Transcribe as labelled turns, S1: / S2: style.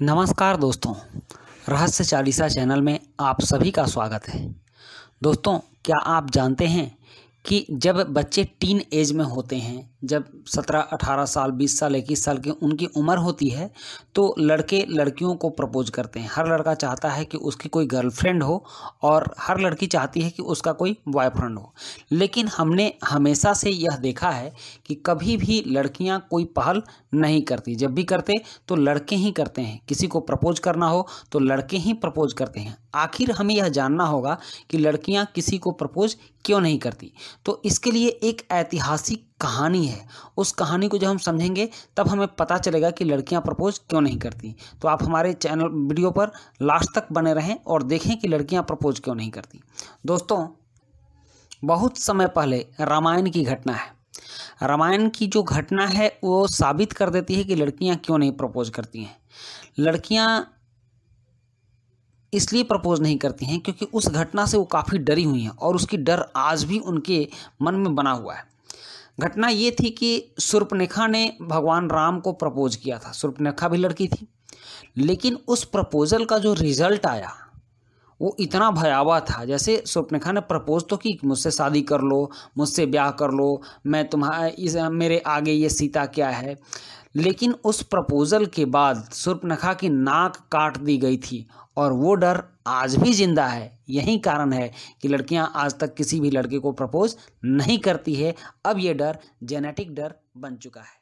S1: नमस्कार दोस्तों रहस्य चालीसा चैनल में आप सभी का स्वागत है दोस्तों क्या आप जानते हैं कि जब बच्चे टीन एज में होते हैं जब सत्रह अठारह साल बीस साल इक्कीस साल की उनकी उम्र होती है तो लड़के लड़कियों को प्रपोज करते हैं हर लड़का चाहता है कि उसकी कोई गर्लफ्रेंड हो और हर लड़की चाहती है कि उसका कोई बॉयफ्रेंड हो लेकिन हमने हमेशा से यह देखा है कि कभी भी लड़कियां कोई पहल नहीं करती जब भी करते तो लड़के ही करते हैं किसी को प्रपोज करना हो तो लड़के ही प्रपोज करते हैं आखिर हमें यह जानना होगा कि लड़कियाँ किसी को प्रपोज क्यों नहीं करती तो इसके लिए एक ऐतिहासिक कहानी है उस कहानी को जब हम समझेंगे तब हमें पता चलेगा कि लड़कियां प्रपोज क्यों नहीं करती तो आप हमारे चैनल वीडियो पर लास्ट तक बने रहें और देखें कि लड़कियां प्रपोज क्यों नहीं करती दोस्तों बहुत समय पहले रामायण की घटना है रामायण की जो घटना है वो साबित कर देती है कि लड़कियाँ क्यों नहीं प्रपोज करती हैं लड़कियाँ इसलिए प्रपोज नहीं करती हैं क्योंकि उस घटना से वो काफ़ी डरी हुई हैं और उसकी डर आज भी उनके मन में बना हुआ है घटना ये थी कि सुर्पनेखा ने भगवान राम को प्रपोज किया था सुर्पनेखा भी लड़की थी लेकिन उस प्रपोजल का जो रिजल्ट आया वो इतना भयावह था जैसे स्वप्नखा ने प्रपोज तो की मुझसे शादी कर लो मुझसे ब्याह कर लो मैं तुम्हारा इस मेरे आगे ये सीता क्या है लेकिन उस प्रपोज़ल के बाद स्वप्नखा की नाक काट दी गई थी और वो डर आज भी जिंदा है यही कारण है कि लड़कियां आज तक किसी भी लड़के को प्रपोज नहीं करती है अब ये डर जेनेटिक डर बन चुका है